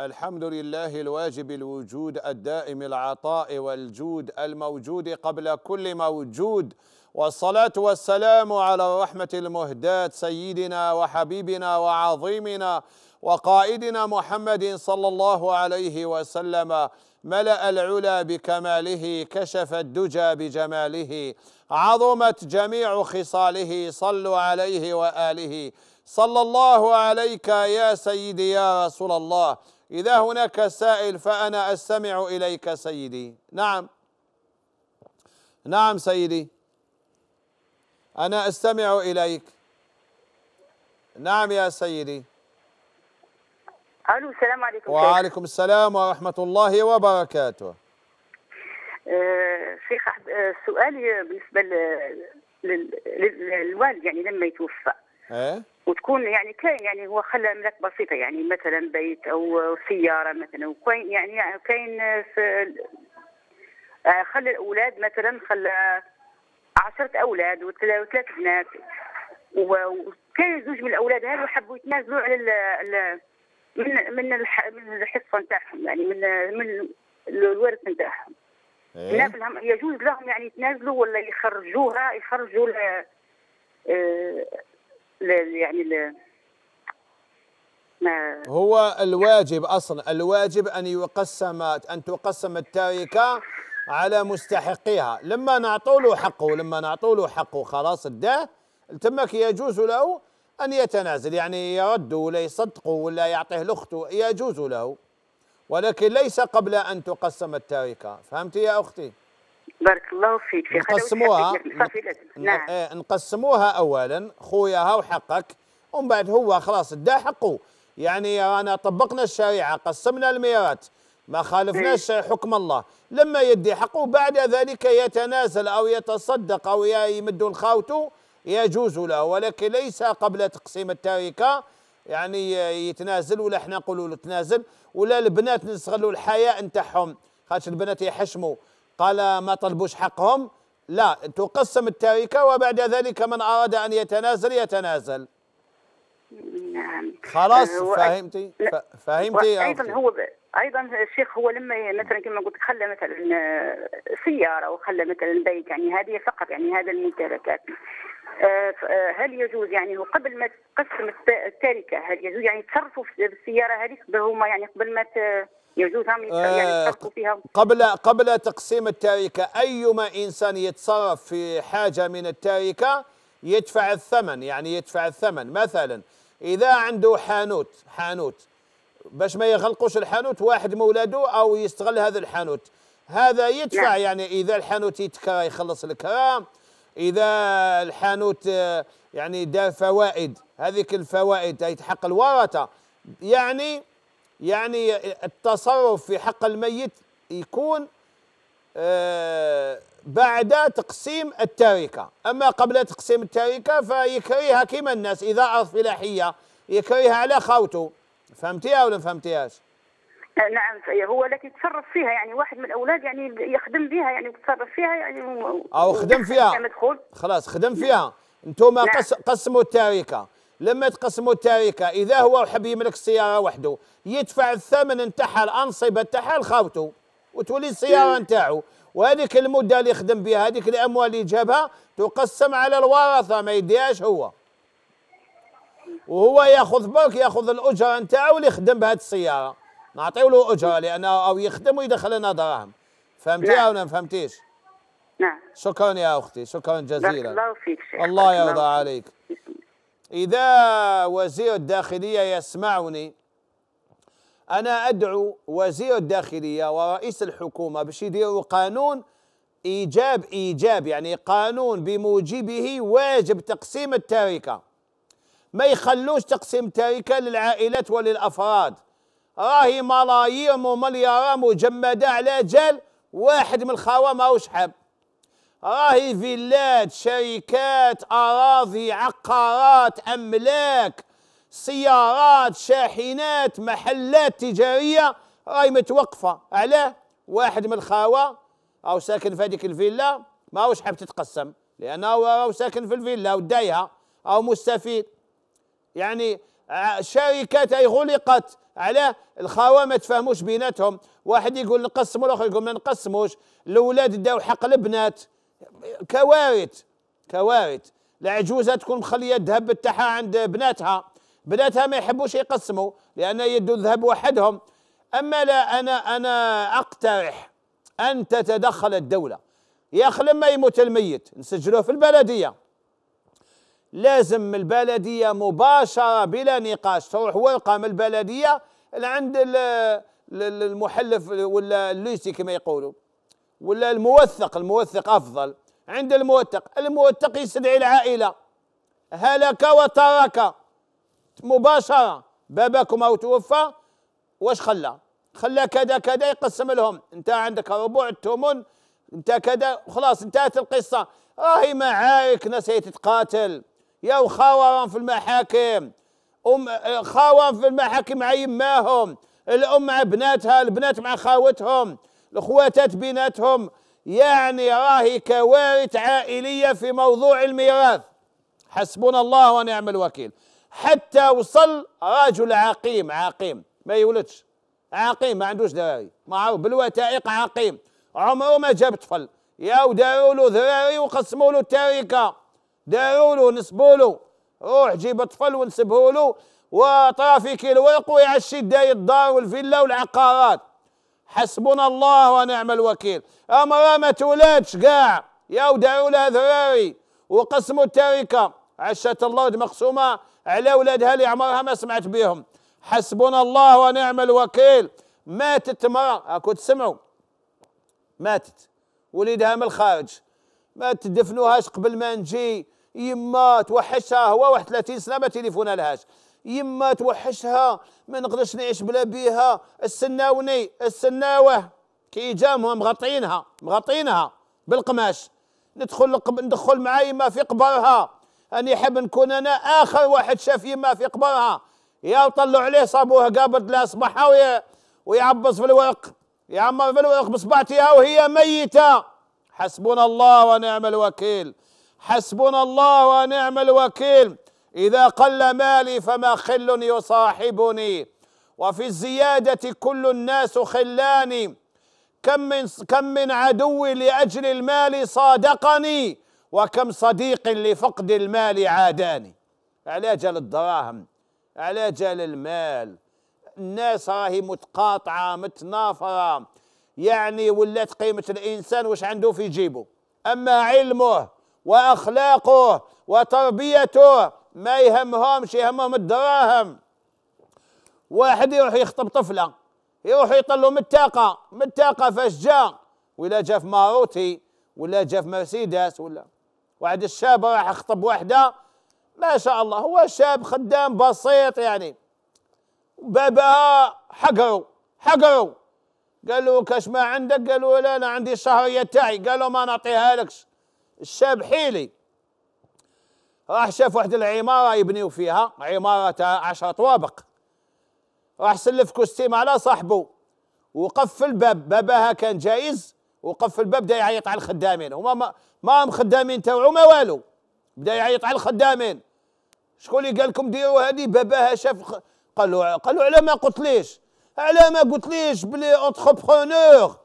الحمد لله الواجب الوجود الدائم العطاء والجود الموجود قبل كل موجود والصلاة والسلام على رحمة المهداة سيدنا وحبيبنا وعظيمنا وقائدنا محمد صلى الله عليه وسلم ملأ العلا بكماله كشف الدجى بجماله عظمت جميع خصاله صلوا عليه وآله صلى الله عليك يا سيدي يا رسول الله إذا هناك سائل فأنا أستمع إليك سيدي نعم نعم سيدي أنا أستمع إليك نعم يا سيدي الو السلام عليكم وعليكم السلام ورحمه الله وبركاته آه، شيخ أه سؤالي بالنسبه للوالد يعني لما يتوفى ايه وتكون يعني كاين يعني هو خلى املاك بسيطه يعني مثلا بيت او سياره مثلا وكاين يعني كاين في آه، خلى الاولاد مثلا خلى عشرة اولاد وثلاث بنات وكاين زوج من الاولاد هذو حبوا يتنازلوا على من من الح... من الحصه نتاعهم يعني من من الورث نتاعهم إيه؟ يجوز لهم يعني يتنازلوا ولا يخرجوها يخرجوا ل... آه، ل... يعني ل... هو الواجب اصلا الواجب ان يقسم ان تقسم التركه على مستحقيها لما نعطوا له حقه لما نعطوا له حقه خلاص ده تمك يجوز له أن يتنازل يعني يرد ولا يصدقه ولا يعطيه لأخته يجوز له ولكن ليس قبل أن تقسم التركة فهمتي يا أختي؟ بارك الله فيك في نقسموها نعم. إيه، نقسموها أولا خوياها وحقك ومن بعد هو خلاص ادى حقه يعني رانا طبقنا الشريعة قسمنا الميراث ما خالفناش حكم الله لما يدي حقه بعد ذلك يتنازل أو يتصدق أو يمد لخاوته يجوز له ولكن ليس قبل تقسيم التركه يعني يتنازل ولا حنا نقولوا له تنازل ولا البنات نستغلوا الحياء نتاعهم خاطر البنات يحشموا قال ما طلبوش حقهم لا تقسم التركه وبعد ذلك من اراد ان يتنازل يتنازل نعم خلاص آه، فهمتي فهمتي ايضا هو ب... ايضا الشيخ هو لما مثلا كما قلت خلى مثلا آه، سياره وخلى مثلا بيت يعني هذه فقط يعني هذا الممتلكات آه، آه، هل يجوز يعني هو قبل ما تقسم التركه هل يجوز يعني تصرفوا في السياره هذيك هما يعني قبل ما يجوز هم آه، يعني يتصرفوا فيها قبل قبل تقسيم التركه ايما انسان يتصرف في حاجه من التركه يدفع الثمن يعني يدفع الثمن مثلا اذا عنده حانوت حانوت باش ما يغلقوش الحانوت واحد مولاده او يستغل هذا الحانوت هذا يدفع نعم. يعني اذا الحانوت يتكرى يخلص الكرام اذا الحانوت آه، يعني دا فوائد هذيك الفوائد حق الورثه يعني يعني التصرف في حق الميت يكون آه، بعد تقسيم التركه اما قبل تقسيم التركه فيكريها كما الناس اذا ارض فلاحيه يكريها على خوته فهمتيها ولا فهمتيهاش آه، نعم هو التي تصرف فيها يعني واحد من الاولاد يعني يخدم بها يعني يتصرف فيها يعني او خدم فيها خلاص خدم فيها انتم نعم. قسموا التركه لما تقسموا التركة اذا هو حب يملك السياره وحده يدفع الثمن نتاعها الانصبه نتاعها لخاوته وتولي السياره نتاعو وهذيك المده اللي يخدم بها هذيك الاموال اللي جابها تقسم على الورثه ما يديهاش هو وهو ياخذ برك ياخذ الاجره نتاعو اللي يخدم بهذه السياره نعطيه له اجره لانه او يخدم ويدخل لنا دراهم فهمتي نعم. او ما فهمتيش؟ نعم شكرا يا اختي شكرا جزيلا الله فيك شيخ الله يرضى عليك اذا وزير الداخليه يسمعني انا ادعو وزير الداخليه ورئيس الحكومه باش يديروا قانون ايجاب ايجاب يعني قانون بموجبه واجب تقسيم التركه ما يخلوش تقسيم التركه للعائلات وللافراد راهي ملايير ومليارات مجمده على جال واحد من الخوام ماهوش حاب راهي فيلات شركات اراضي عقارات املاك سيارات شاحنات محلات تجاريه راهي متوقفه علاه واحد من الخاوه راهو ساكن في هذيك الفيلا ماهوش حاب تتقسم لانه راهو ساكن في الفيلا ودايها او مستفيد يعني شركات اي غلقت علاه الخاوه ما تفهموش بيناتهم واحد يقول نقسموا الاخر يقول ما نقسموش الاولاد داو حق البنات كوارث كوارث العجوزه تكون مخليه الذهب تاعها عند بناتها بناتها ما يحبوش يقسموا لان يدوا الذهب وحدهم اما لا انا انا اقترح ان تتدخل الدوله يا اخي لما يموت الميت نسجلوه في البلديه لازم البلدية مباشرة بلا نقاش تروح ورقة من البلدية لعند المحلف ولا الليسي كما يقولوا ولا الموثق الموثق أفضل عند الموثق الموثق يستدعي العائلة هلك وترك مباشرة باباكم أو توفى واش خلى خلى كذا كذا يقسم لهم انت عندك ربع التمن انت كذا خلاص انتهت القصة راهي معارك ناس تتقاتل يا خاوهم في المحاكم أم خاوهم في المحاكم مع يماهم الأم مع بناتها البنات مع خاوتهم الخواتات بيناتهم يعني راهي كوارث عائلية في موضوع الميراث حسبنا الله ونعم الوكيل حتى وصل رجل عقيم عقيم ما يولدش عقيم ما عندوش دراري معروف بالوثائق عقيم عمره ما جاب طفل يا وداروا له ذراري وقسموا له التركه داروا له نسبوا له روح جيب طفل ونسبه له وترافيك الورق ويعشي داي الدار والفيلا والعقارات حسبنا الله ونعم الوكيل امرأة ما تولدش كاع يا ودعوا لها ذراري وقسموا التركه عشت الله مقسومه على ولادها اللي عمرها ما سمعت بهم حسبنا الله ونعم الوكيل ماتت مرأة اكو تسمعوا ماتت وليدها من الخارج ما تدفنوهاش قبل ما نجي يما توحشها هو واحد 30 سنه ما تليفون لهاش يما توحشها ما نقدرش نعيش بلا بيها السناوني السناوه كي جامهم مغطينها مغطينها بالقماش ندخل ندخل مع يما في قبرها اني حاب نكون انا اخر واحد شاف يما في قبرها يا طلعوا عليه صابوه قابض لا صبحها ويعبص في الورق يعمر في الورق بصبعتها وهي ميته حسبنا الله ونعم الوكيل حسبنا الله ونعم الوكيل إذا قل مالي فما خل يصاحبني وفي الزيادة كل الناس خلاني كم من كم من عدو لأجل المال صادقني وكم صديق لفقد المال عاداني الدراهم للدراهم جل للمال الناس راهي متقاطعة متنافرة يعني ولات قيمة الإنسان واش عنده في جيبه أما علمه وأخلاقه وتربيته ما يهمهمش يهمهم الدراهم واحد يروح يخطب طفلة يروح يطلو من الطاقة من الطاقة فاش جا ولا جا في ماروتي ولا جا في مرسيدس ولا واحد الشاب راح يخطب واحدة ما شاء الله هو شاب خدام بسيط يعني باباها حقروا حقروا قال له كاش ما عندك قال له لا انا عندي الشهريه تاعي قال له ما نعطيها لكش الشاب حيلي راح شاف واحد العماره يبنيو فيها عماره تاع 10 طوابق راح سلف كوستيم على صاحبه وقف في الباب باباها كان جايز وقف في الباب بدا يعيط على الخدامين هما ما ما خدامين تاعو ما والو بدا يعيط على الخدامين شكون اللي قال لكم ديروا هذه باباها شاف قال له قال له على ما قلت ليش على ما قلت ليش بلي اونتربرونور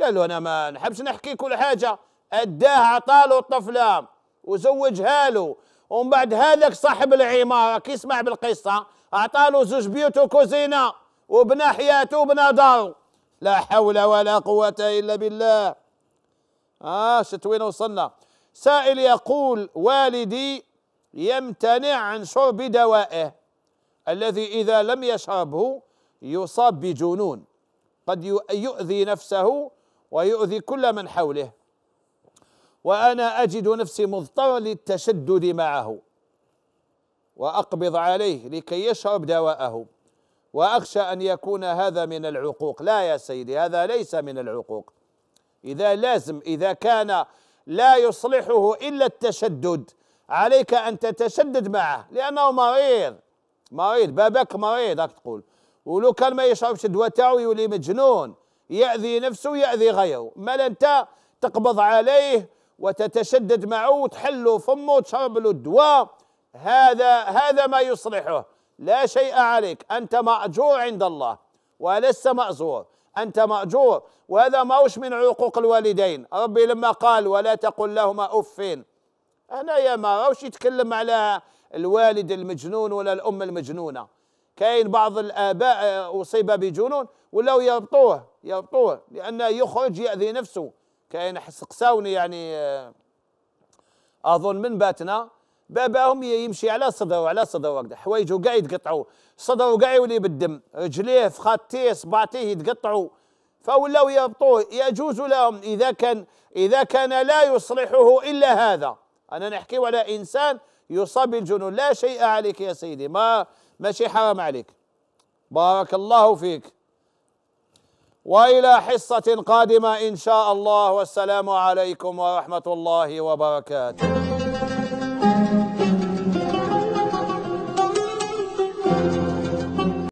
قال له انا ما نحبش نحكي كل حاجه اداه عطاله الطفله وزوجها له ومن بعد هذاك صاحب العماره كي سمع بالقصه اعطاله زوج بيوت وكوزينه وبنى حياته وبنى دار لا حول ولا قوه الا بالله اه شت وين وصلنا سائل يقول والدي يمتنع عن شرب دوائه الذي اذا لم يشربه يصاب بجنون قد يؤذي نفسه ويؤذي كل من حوله وأنا أجد نفسي مضطرا للتشدد معه وأقبض عليه لكي يشرب دواءه وأخشى أن يكون هذا من العقوق لا يا سيدي هذا ليس من العقوق إذا لازم إذا كان لا يصلحه إلا التشدد عليك أن تتشدد معه لأنه مريض مريض بابك مريض تقول ولو كان ما يشربش الدواء تاعو يولي مجنون يأذي نفسه يأذي غيره مال أنت تقبض عليه وتتشدد معه وتحلو فمه وتشرب له الدواء هذا هذا ما يصلحه لا شيء عليك أنت مأجور عند الله ولست مأزور أنت مأجور وهذا ماهوش من عقوق الوالدين ربي لما قال ولا تقل لهما أف هنا يا ما راهوش يتكلم على الوالد المجنون ولا الأم المجنونة كاين بعض الاباء آه، اصيب بجنون ولاو يربطوه يربطوه لانه يخرج ياذي نفسه كاين سقساوني يعني آه، اظن من باتنا باباهم يمشي على صدره وعلى صدره وكذا حوايجه كاع يتقطعوا صدره كاع يولي بالدم رجليه فخاتيه صباعتيه يتقطعوا فولاو يربطوه يجوز لهم اذا كان اذا كان لا يصلحه الا هذا انا نحكي على انسان يصاب بالجنون لا شيء عليك يا سيدي ما ماشي حرام عليك بارك الله فيك والى حصه قادمه ان شاء الله والسلام عليكم ورحمه الله وبركاته